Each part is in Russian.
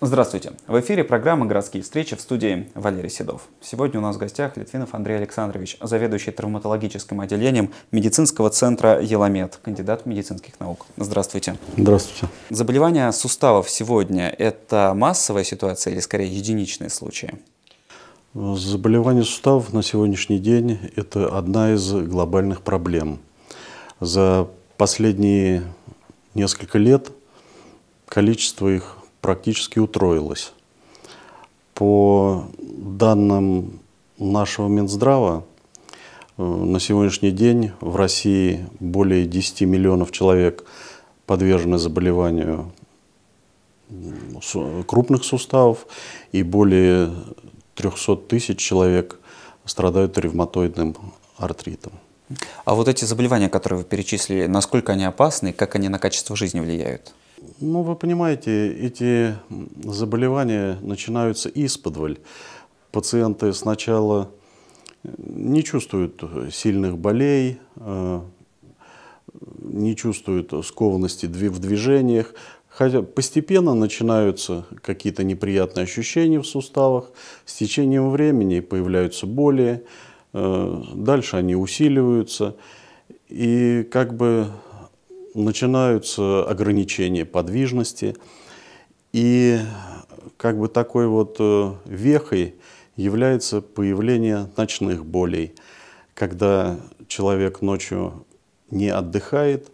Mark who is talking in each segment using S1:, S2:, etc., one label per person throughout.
S1: Здравствуйте! В эфире программа «Городские встречи» в студии Валерий Седов. Сегодня у нас в гостях Литвинов Андрей Александрович, заведующий травматологическим отделением медицинского центра «Еламед», кандидат медицинских наук. Здравствуйте! Здравствуйте! Заболевания суставов сегодня – это массовая ситуация или скорее единичные случаи?
S2: Заболевания суставов на сегодняшний день – это одна из глобальных проблем. За последние несколько лет количество их практически утроилась. По данным нашего Минздрава, э, на сегодняшний день в России более 10 миллионов человек подвержены заболеванию крупных суставов и более 300 тысяч человек страдают ревматоидным артритом.
S1: А вот эти заболевания, которые вы перечислили, насколько они опасны и как они на качество жизни влияют?
S2: Ну, вы понимаете, эти заболевания начинаются исподволь. Пациенты сначала э, не чувствуют сильных болей, э, не чувствуют скованности в движениях, хотя постепенно начинаются какие-то неприятные ощущения в суставах, с течением времени появляются боли, э, дальше они усиливаются, и как бы начинаются ограничения подвижности. И как бы такой вот э, вехой является появление ночных болей, когда человек ночью не отдыхает,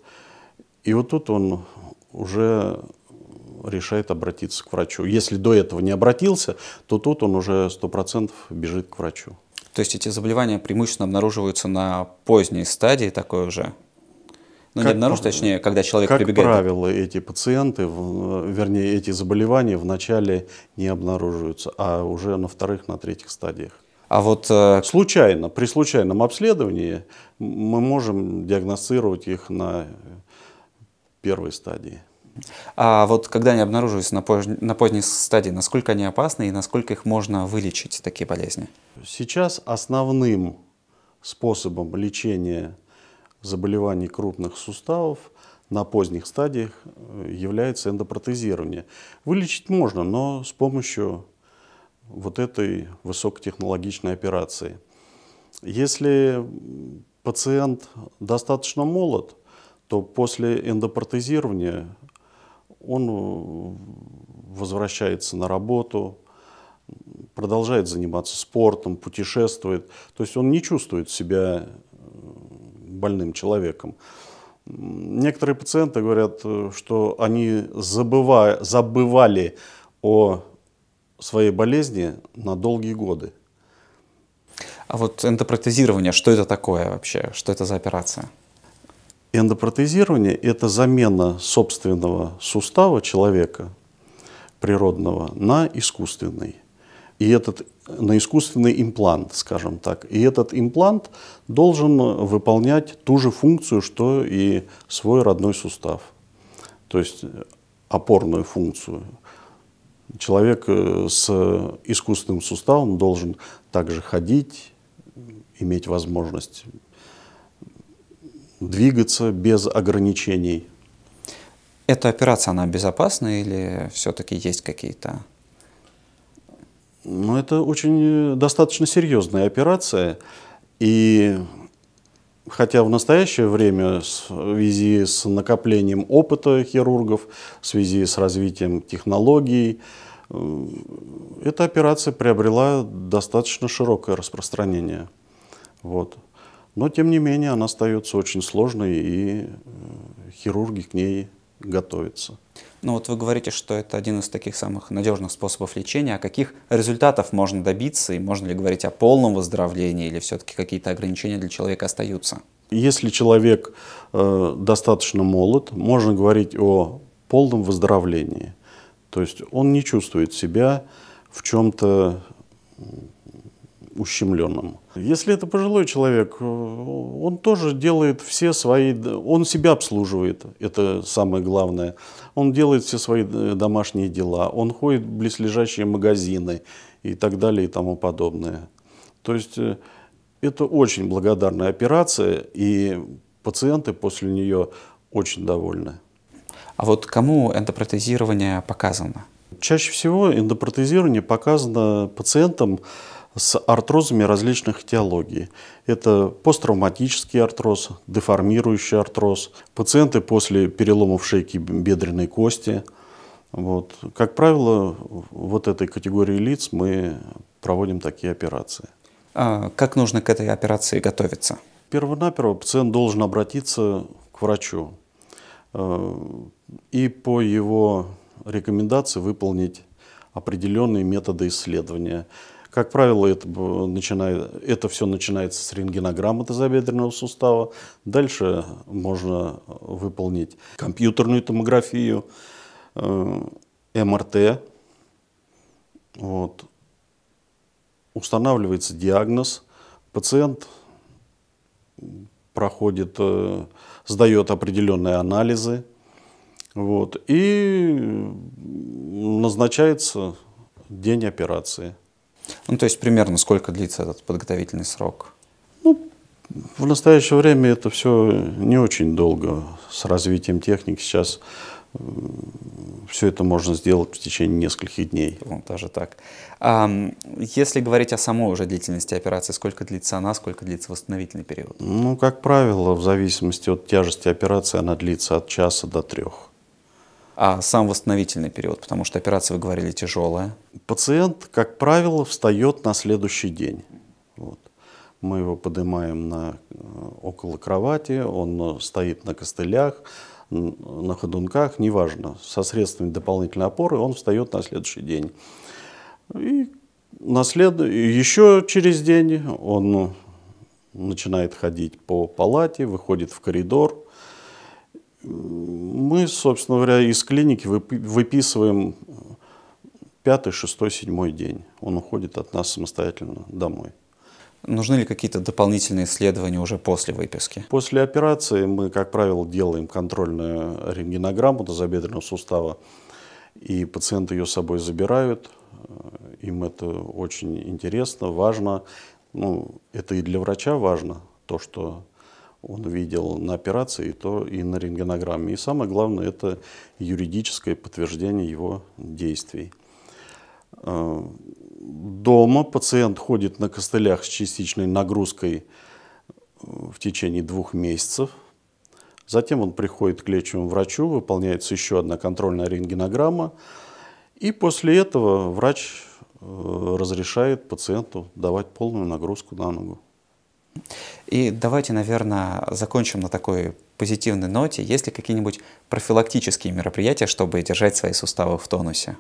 S2: и вот тут он уже решает обратиться к врачу. Если до этого не обратился, то тут он уже 100% бежит к врачу. То есть эти заболевания преимущественно обнаруживаются на поздней стадии такой уже? Ну, как, не обнаружить,
S1: точнее, когда человек как прибегает. Как
S2: правило, эти пациенты, вернее, эти заболевания вначале не обнаруживаются, а уже на вторых, на третьих стадиях. А вот... Э, Случайно, при случайном обследовании мы можем диагностировать их на первой стадии.
S1: А вот когда они обнаруживаются на, позд... на поздней стадии, насколько они опасны и насколько их можно вылечить, такие болезни?
S2: Сейчас основным способом лечения заболеваний крупных суставов на поздних стадиях э, является эндопротезирование. Вылечить можно, но с помощью вот этой высокотехнологичной операции. Если пациент достаточно молод, то после эндопротезирования он э, возвращается на работу, продолжает заниматься спортом, путешествует. То есть он не чувствует себя больным человеком. Некоторые пациенты говорят, э, что они забыва, забывали о своей болезни на долгие годы. А вот эндопротезирование, что это такое вообще? Что это за операция? Эндопротезирование – это замена собственного сустава человека, природного, на искусственный и этот, на искусственный имплант, скажем так. И этот имплант должен выполнять ту же функцию, что и свой родной сустав, то есть э, опорную функцию. Человек э, с искусственным суставом должен также ходить, иметь возможность двигаться без ограничений. Эта операция, она безопасна или все-таки есть какие-то но ну, это очень э, достаточно серьезная операция. И хотя в настоящее время в связи с накоплением опыта хирургов, в связи с развитием технологий, э, эта операция приобрела достаточно широкое распространение. Вот. Но, тем не менее, она остается очень сложной, и э, хирурги к ней готовиться. Ну вот вы
S1: говорите, что это один из таких самых надежных способов лечения. А каких результатов можно добиться? И можно ли говорить о полном выздоровлении или все-таки какие-то ограничения для человека остаются?
S2: Если человек э, достаточно молод, можно говорить о полном выздоровлении. То есть он не чувствует себя в чем-то ущемленному. Если это пожилой человек, э, он тоже делает все свои, он себя обслуживает, это самое главное. Он делает все свои э, домашние дела, он ходит в близлежащие магазины и так далее и тому подобное. То есть э, это очень благодарная операция, и пациенты после нее очень довольны. А вот кому эндопротезирование показано? Чаще всего эндопротезирование показано пациентам, с артрозами различных теологий. Это посттравматический артроз, деформирующий артроз, пациенты после переломов шейки бедренной кости. Вот. Как правило, вот этой категории лиц мы проводим такие операции. А как нужно
S1: к этой операции готовиться?
S2: Первонаперво пациент должен обратиться к врачу э, и по его рекомендации выполнить определенные методы исследования. Как правило, это, начинает, это все начинается с рентгенограммы тазобедренного сустава. Дальше можно выполнить компьютерную томографию, э, МРТ. Вот. Устанавливается диагноз. Пациент проходит, э, сдает определенные анализы. Вот, и назначается день операции.
S1: Ну, то есть примерно сколько длится этот подготовительный срок? Ну,
S2: в настоящее время это все не очень долго. С развитием техники сейчас все это можно сделать в течение нескольких
S1: дней. Ну, даже так. А, если говорить о самой уже длительности операции, сколько длится она, сколько длится восстановительный период?
S2: Ну, как правило, в зависимости от тяжести операции она длится от часа до трех а сам восстановительный период, потому что операция, вы говорили, тяжелая. Пациент, как правило, встает на следующий день. Вот. Мы его поднимаем на, э, около кровати, он э, стоит на костылях, на ходунках, неважно, со средствами дополнительной опоры, он встает на следующий день. И на след... еще через день он начинает ходить по палате, выходит в коридор, мы, собственно говоря, из клиники выписываем э, пятый, шестой, седьмой день. Он уходит от нас самостоятельно домой. Нужны ли какие-то дополнительные исследования уже после выписки? После операции мы, как правило, делаем контрольную рентгенограмму тазобедренного сустава, и пациенты ее с собой забирают. Э, им это очень интересно, важно. Ну, это и для врача важно, то, что он видел на операции и то и на рентгенограмме. И самое главное – это юридическое подтверждение его действий. Э, дома пациент ходит на костылях с частичной нагрузкой э, в течение двух месяцев. Затем он приходит к лечащему врачу, выполняется еще одна контрольная рентгенограмма. И после этого врач э, разрешает пациенту давать полную нагрузку на ногу.
S1: И давайте, наверное, закончим на такой позитивной ноте. Есть ли какие-нибудь профилактические мероприятия, чтобы держать свои суставы в тонусе?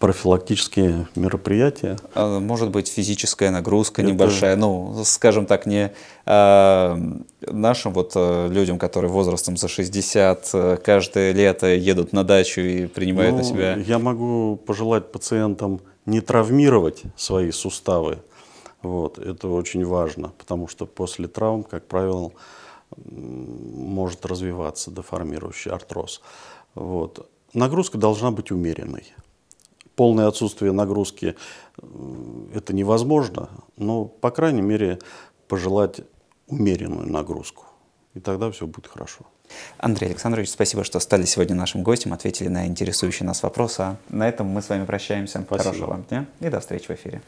S2: профилактические мероприятия.
S1: А, может быть, физическая нагрузка это... небольшая, ну, скажем так, не э, нашим вот а, людям, которые возрастом за
S2: 60, каждое лето едут на дачу и принимают ну, на себя... Я могу пожелать пациентам не травмировать свои суставы, вот, это очень важно, потому что после травм, как правило, может развиваться деформирующий артроз. Вот. Нагрузка должна быть умеренной. Полное отсутствие нагрузки это невозможно, но, по крайней мере, пожелать умеренную нагрузку. И тогда все будет хорошо. Андрей
S1: Александрович, спасибо, что стали сегодня нашим гостем, ответили на интересующие нас вопросы. А на этом мы с вами прощаемся. Спасибо. Хорошего вам дня и до встречи в эфире.